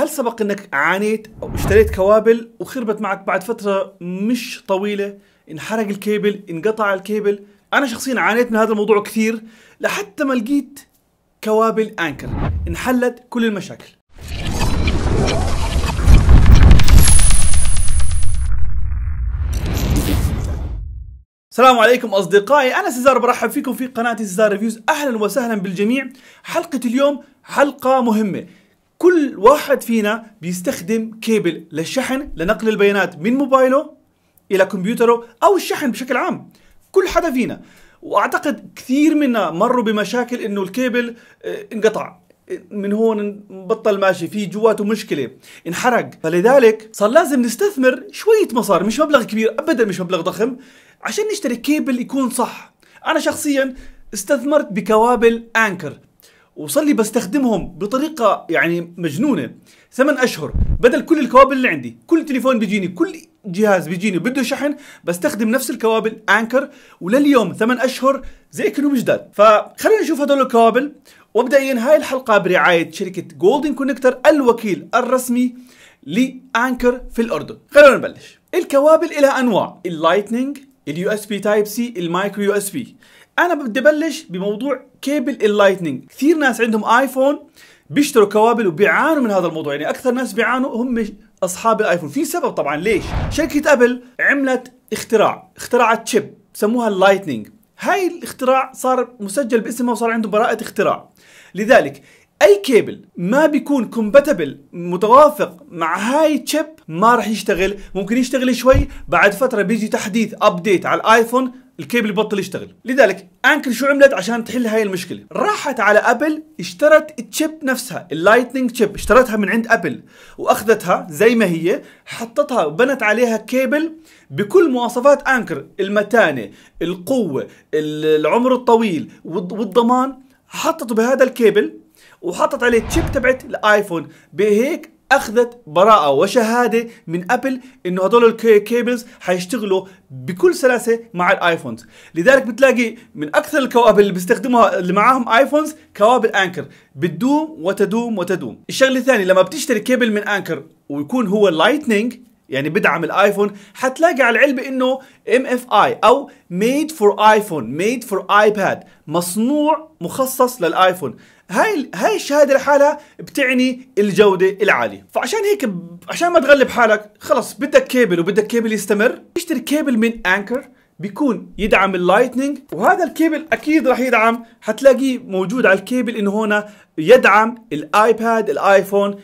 هل سبق انك عانيت او اشتريت كوابل وخربت معك بعد فتره مش طويله انحرق الكيبل انقطع الكيبل انا شخصيا عانيت من هذا الموضوع كثير لحتى ما لقيت كوابل انكر انحلت كل المشاكل السلام عليكم اصدقائي انا سيزار برحب فيكم في قناه سيزار ريفيوز اهلا وسهلا بالجميع حلقه اليوم حلقه مهمه كل واحد فينا بيستخدم كيبل للشحن لنقل البيانات من موبايله الى كمبيوتره او الشحن بشكل عام كل حدا فينا واعتقد كثير منا مروا بمشاكل انه الكيبل آه، انقطع من هون بطل ماشي في جواته مشكله انحرق فلذلك صار لازم نستثمر شويه مصاري مش مبلغ كبير ابدا مش مبلغ ضخم عشان نشتري كيبل يكون صح انا شخصيا استثمرت بكوابل انكر وصار لي بستخدمهم بطريقه يعني مجنونه ثمان اشهر بدل كل الكوابل اللي عندي كل تليفون بيجيني كل جهاز بيجيني بده شحن بستخدم نفس الكوابل انكر ولليوم ثمان اشهر زي كانوا جداد فخلينا نشوف هدول الكوابل ومبدئيا هاي الحلقه برعايه شركه جولدن كونكتر الوكيل الرسمي لانكر في الاردن خلونا نبلش الكوابل لها انواع اللايتنينج اليو اس بي تايب سي المايكرو يو اس بي انا بدي ابلش بموضوع كيبل اللايتنينج كثير ناس عندهم ايفون بيشتروا كوابل وبيعانوا من هذا الموضوع يعني اكثر ناس بيعانوا هم اصحاب الايفون في سبب طبعا ليش شركه ابل عملت اختراع اخترعت شيب سموها اللايتنينج هاي الاختراع صار مسجل باسمها وصار عنده براءة اختراع لذلك اي كيبل ما بيكون كومباتبل متوافق مع هاي تشيب ما راح يشتغل ممكن يشتغل شوي بعد فتره بيجي تحديث ابديت على الايفون الكيبل يبطل يشتغل لذلك انكل شو عملت عشان تحل هاي المشكله راحت على ابل اشترت التشيب نفسها اللايتنينج تشيب اشترتها من عند ابل واخذتها زي ما هي حطتها وبنت عليها كيبل بكل مواصفات انكر المتانه القوه العمر الطويل والضمان حطته بهذا الكيبل وحطت عليه تشيب تبعت الايفون بهيك اخذت براءه وشهاده من ابل انه هدول الكيبلز حيشتغلوا بكل سلاسه مع الايفونز لذلك بتلاقي من اكثر الكوابل اللي بيستخدموها اللي معاهم ايفونز كوابل انكر بتدوم وتدوم وتدوم الشغله الثانيه لما بتشتري كيبل من انكر ويكون هو لايتنينج يعني بدعم الايفون حتلاقي على العلبه انه ام اف اي او ميد فور ايفون ميد فور ايباد مصنوع مخصص للايفون هاي هاي الشهاده لحالها بتعني الجوده العاليه فعشان هيك عشان ما تغلب حالك خلص بدك كيبل وبدك كيبل يستمر اشتري كيبل من انكر بيكون يدعم اللايتنينج وهذا الكيبل اكيد راح يدعم حتلاقيه موجود على الكيبل انه هنا يدعم الايباد الايفون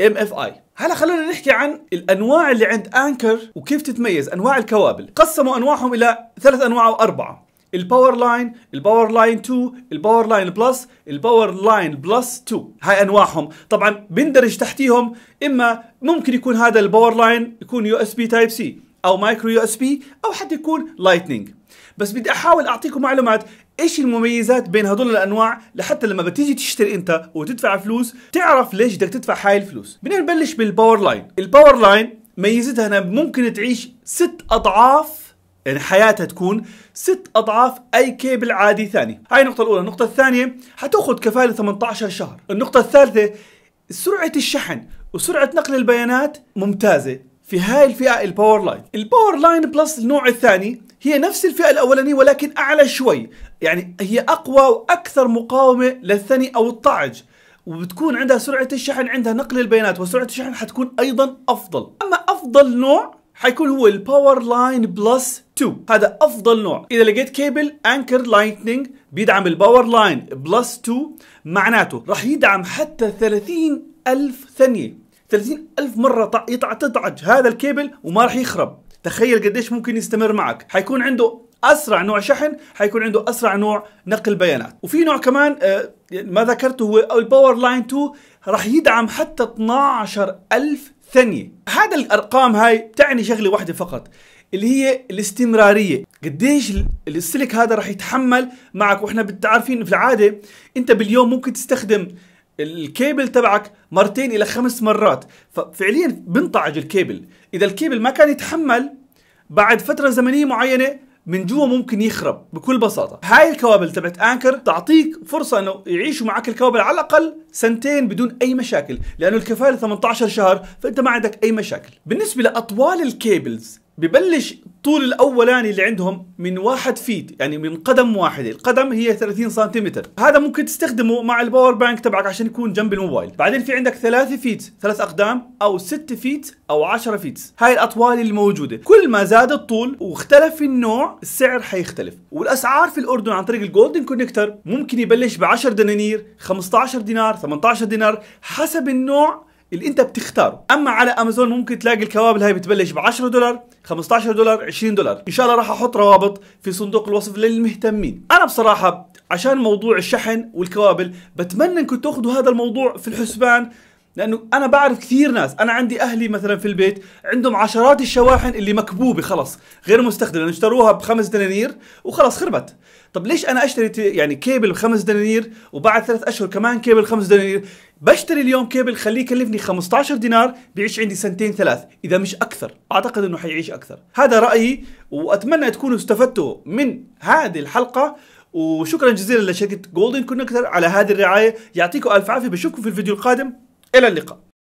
ام اف اي هلا خلونا نحكي عن الانواع اللي عند انكر وكيف تتميز انواع الكوابل قسموا انواعهم الى ثلاث انواع او اربعه الباور لاين الباور لاين 2 الباور لاين بلس الباور لاين بلس 2 هاي انواعهم طبعا بندرج تحتيهم اما ممكن يكون هذا الباور لاين يكون يو اس بي تايب سي او مايكرو يو اس بي او حتى يكون لايتنينج بس بدي احاول اعطيكم معلومات ايش المميزات بين هدول الانواع لحتى لما بتيجي تشتري انت وتدفع فلوس تعرف ليش بدك تدفع هاي الفلوس بدنا نبلش بالباور لاين الباور لاين ميزتها انها ممكن تعيش ست اضعاف يعني حياتها تكون ست اضعاف اي كيبل عادي ثاني هاي النقطه الاولى النقطه الثانيه حتاخذ كفاله 18 شهر النقطه الثالثه سرعه الشحن وسرعه نقل البيانات ممتازه في هاي الفئه الباور لاين الباور لاين بلس النوع الثاني هي نفس الفئة الأولانية ولكن أعلى شوي يعني هي أقوى وأكثر مقاومة للثني أو الطعج وبتكون عندها سرعة الشحن عندها نقل البيانات وسرعة الشحن حتكون أيضا أفضل أما أفضل نوع حيكون هو الباور لاين بلس 2 هذا افضل نوع اذا لقيت كيبل انكر لايتنينج بيدعم الباور لاين بلس 2 معناته راح يدعم حتى 30 الف ثانيه 30 الف مره يتعطج هذا الكيبل وما راح يخرب تخيل قديش ممكن يستمر معك حيكون عنده اسرع نوع شحن حيكون عنده اسرع نوع نقل بيانات وفي نوع كمان آه، ما ذكرته هو الباور لاين 2 راح يدعم حتى 12000 ثانيه هذا الارقام هاي تعني شغله واحده فقط اللي هي الاستمراريه قديش السلك هذا راح يتحمل معك واحنا بتعرفين في العاده انت باليوم ممكن تستخدم الكيبل تبعك مرتين الى خمس مرات ففعليا بنطعج الكيبل اذا الكيبل ما كان يتحمل بعد فتره زمنيه معينه من جوا ممكن يخرب بكل بساطه هاي الكوابل تبعت انكر تعطيك فرصه انه يعيشوا معك الكوابل على الاقل سنتين بدون اي مشاكل لانه الكفاله 18 شهر فانت ما عندك اي مشاكل بالنسبه لاطوال الكيبلز ببلش الطول الاولاني اللي عندهم من واحد فيت يعني من قدم واحده القدم هي 30 سنتيمتر هذا ممكن تستخدمه مع الباور بانك تبعك عشان يكون جنب الموبايل بعدين في عندك 3 فيت ثلاث اقدام او 6 فيت او 10 فيت هاي الاطوال الموجوده كل ما زاد الطول واختلف النوع السعر حيختلف والاسعار في الاردن عن طريق الجولدن كونكتر ممكن يبلش ب 10 دنانير 15 دينار 18 دينار حسب النوع اللي انت بتختاره اما على امازون ممكن تلاقي الكوابل هاي بتبلش ب 10 دولار 15 دولار 20 دولار ان شاء الله راح احط روابط في صندوق الوصف للمهتمين انا بصراحه عشان موضوع الشحن والكوابل بتمنى انكم تاخذوا هذا الموضوع في الحسبان لانه انا بعرف كثير ناس انا عندي اهلي مثلا في البيت عندهم عشرات الشواحن اللي مكبوبه خلص غير مستخدمه اشتروها بخمس دنانير وخلص خربت طب ليش انا اشتري يعني كيبل بخمس دنانير وبعد ثلاث اشهر كمان كيبل خمس دنانير بشتري اليوم كيبل خليه يكلفني 15 دينار بيعيش عندي سنتين ثلاث اذا مش اكثر اعتقد انه حيعيش اكثر هذا رايي واتمنى تكونوا استفدتوا من هذه الحلقه وشكرا جزيلا لشركه جولدن كونكتر على هذه الرعايه يعطيكم الف عافيه بشوفكم في الفيديو القادم إلى اللقاء